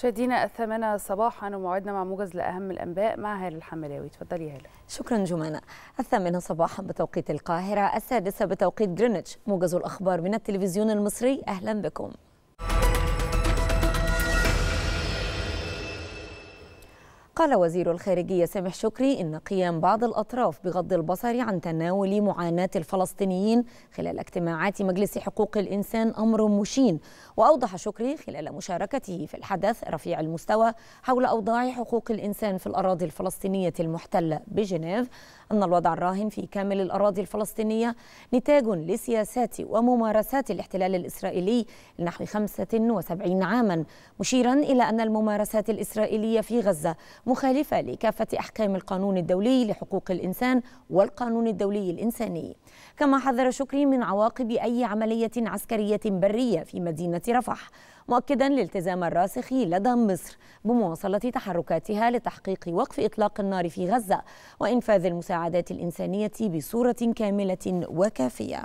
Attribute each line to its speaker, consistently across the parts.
Speaker 1: شادينا الثامنة صباحا وموعدنا مع موجز لأهم الأنباء مع هالة الحملاوي تفضلي هالة شكرا جمانة الثامنة صباحا بتوقيت القاهرة السادسة بتوقيت جرينتش موجز الأخبار من التلفزيون المصري أهلا بكم قال وزير الخارجية سامح شكري إن قيام بعض الأطراف بغض البصر عن تناول معاناة الفلسطينيين خلال اجتماعات مجلس حقوق الإنسان أمر مشين وأوضح شكري خلال مشاركته في الحدث رفيع المستوى حول أوضاع حقوق الإنسان في الأراضي الفلسطينية المحتلة بجنيف أن الوضع الراهن في كامل الأراضي الفلسطينية نتاج لسياسات وممارسات الاحتلال الإسرائيلي لنحو 75 عاما مشيرا إلى أن الممارسات الإسرائيلية في غزة مخالفة لكافة أحكام القانون الدولي لحقوق الإنسان والقانون الدولي الإنساني كما حذر شكري من عواقب أي عملية عسكرية برية في مدينة رفح مؤكدا الالتزام الراسخ لدى مصر بمواصلة تحركاتها لتحقيق وقف إطلاق النار في غزة وإنفاذ المساعدات الإنسانية بصورة كاملة وكافية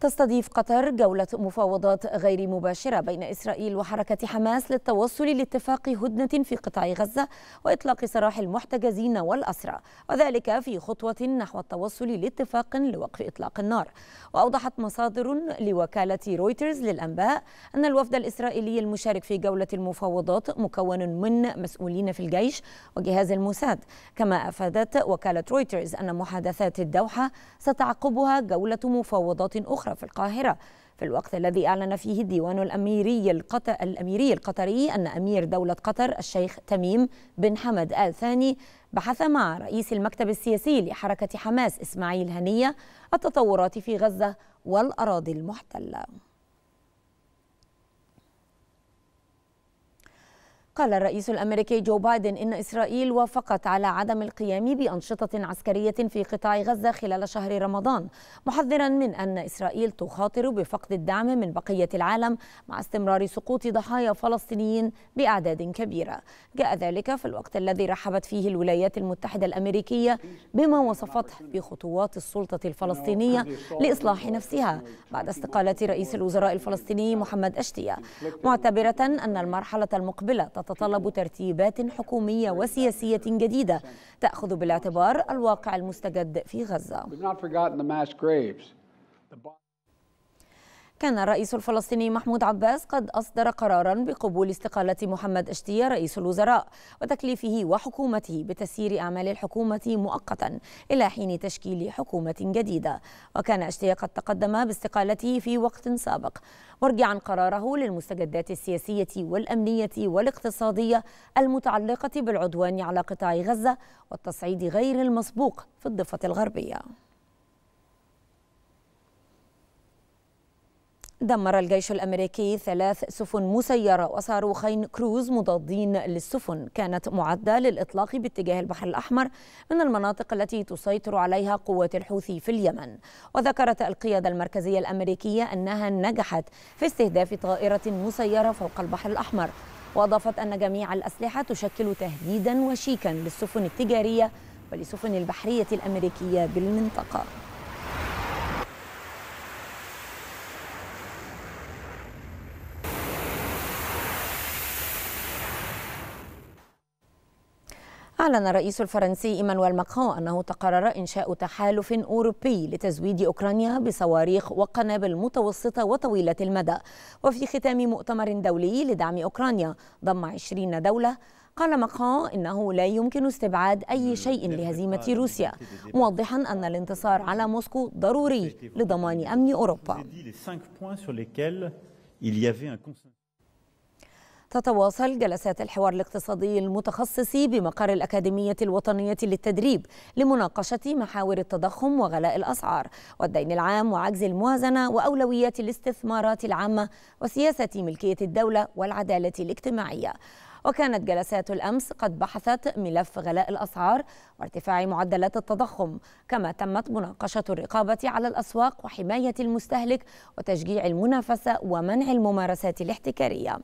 Speaker 1: تستضيف قطر جولة مفاوضات غير مباشرة بين إسرائيل وحركة حماس للتوصل لاتفاق هدنة في قطاع غزة وإطلاق سراح المحتجزين والأسرى وذلك في خطوة نحو التوصل لاتفاق لوقف إطلاق النار وأوضحت مصادر لوكالة رويترز للأنباء أن الوفد الإسرائيلي المشارك في جولة المفاوضات مكون من مسؤولين في الجيش وجهاز الموساد كما أفادت وكالة رويترز أن محادثات الدوحة ستعقبها جولة مفاوضات أخرى أخرى في القاهرة في الوقت الذي أعلن فيه الديوان الأميري القطر الأميري القطري أن أمير دولة قطر الشيخ تميم بن حمد آل ثاني بحث مع رئيس المكتب السياسي لحركة حماس إسماعيل هنية التطورات في غزة والأراضي المحتلة قال الرئيس الامريكي جو بايدن ان اسرائيل وافقت على عدم القيام بانشطه عسكريه في قطاع غزه خلال شهر رمضان محذرا من ان اسرائيل تخاطر بفقد الدعم من بقيه العالم مع استمرار سقوط ضحايا فلسطينيين باعداد كبيره جاء ذلك في الوقت الذي رحبت فيه الولايات المتحده الامريكيه بما وصفته بخطوات السلطه الفلسطينيه لاصلاح نفسها بعد استقاله رئيس الوزراء الفلسطيني محمد اشتيه معتبره ان المرحله المقبله تتطلب ترتيبات حكومية وسياسية جديدة تأخذ بالاعتبار الواقع المستجد في غزة. كان الرئيس الفلسطيني محمود عباس قد أصدر قرارا بقبول استقالة محمد أشتية رئيس الوزراء وتكليفه وحكومته بتسيير أعمال الحكومة مؤقتا إلى حين تشكيل حكومة جديدة وكان أشتية قد تقدم باستقالته في وقت سابق مرجعا قراره للمستجدات السياسية والأمنية والاقتصادية المتعلقة بالعدوان على قطاع غزة والتصعيد غير المسبوق في الضفة الغربية دمر الجيش الأمريكي ثلاث سفن مسيرة وصاروخين كروز مضادين للسفن كانت معدة للإطلاق باتجاه البحر الأحمر من المناطق التي تسيطر عليها قوات الحوثي في اليمن وذكرت القيادة المركزية الأمريكية أنها نجحت في استهداف طائرة مسيرة فوق البحر الأحمر وأضافت أن جميع الأسلحة تشكل تهديدا وشيكا للسفن التجارية ولسفن البحرية الأمريكية بالمنطقة أعلن الرئيس الفرنسي إيمانويل ماكرون أنه تقرر إنشاء تحالف أوروبي لتزويد أوكرانيا بصواريخ وقنابل متوسطة وطويلة المدى وفي ختام مؤتمر دولي لدعم أوكرانيا ضم 20 دولة قال ماكرون إنه لا يمكن استبعاد أي شيء لهزيمة روسيا موضحا أن الانتصار على موسكو ضروري لضمان أمن أوروبا تتواصل جلسات الحوار الاقتصادي المتخصص بمقر الأكاديمية الوطنية للتدريب لمناقشة محاور التضخم وغلاء الأسعار والدين العام وعجز الموازنة وأولويات الاستثمارات العامة وسياسة ملكية الدولة والعدالة الاجتماعية وكانت جلسات الأمس قد بحثت ملف غلاء الأسعار وارتفاع معدلات التضخم كما تمت مناقشة الرقابة على الأسواق وحماية المستهلك وتشجيع المنافسة ومنع الممارسات الاحتكارية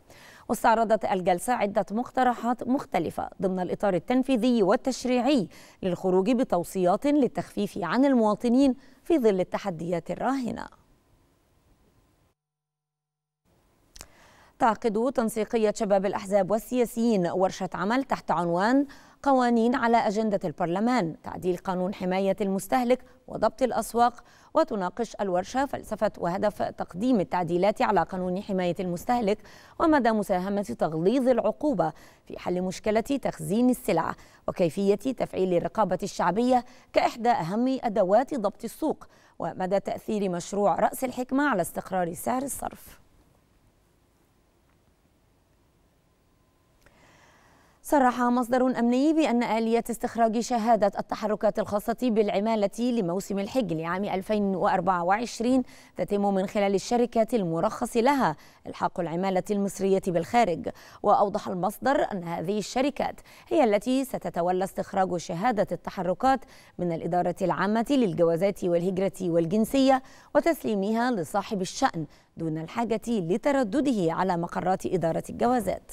Speaker 1: واستعرضت الجلسة عدة مقترحات مختلفة ضمن الإطار التنفيذي والتشريعي للخروج بتوصيات للتخفيف عن المواطنين في ظل التحديات الراهنه تعقد تنسيقية شباب الأحزاب والسياسيين ورشة عمل تحت عنوان قوانين على أجندة البرلمان تعديل قانون حماية المستهلك وضبط الأسواق وتناقش الورشة فلسفة وهدف تقديم التعديلات على قانون حماية المستهلك ومدى مساهمة تغليظ العقوبة في حل مشكلة تخزين السلع وكيفية تفعيل الرقابة الشعبية كإحدى أهم أدوات ضبط السوق ومدى تأثير مشروع رأس الحكمة على استقرار سعر الصرف صرح مصدر أمني بأن آلية استخراج شهادة التحركات الخاصة بالعمالة لموسم الحج لعام 2024 تتم من خلال الشركات المرخص لها إلحاق العمالة المصرية بالخارج وأوضح المصدر أن هذه الشركات هي التي ستتولى استخراج شهادة التحركات من الإدارة العامة للجوازات والهجرة والجنسية وتسليمها لصاحب الشأن دون الحاجة لتردده على مقرات إدارة الجوازات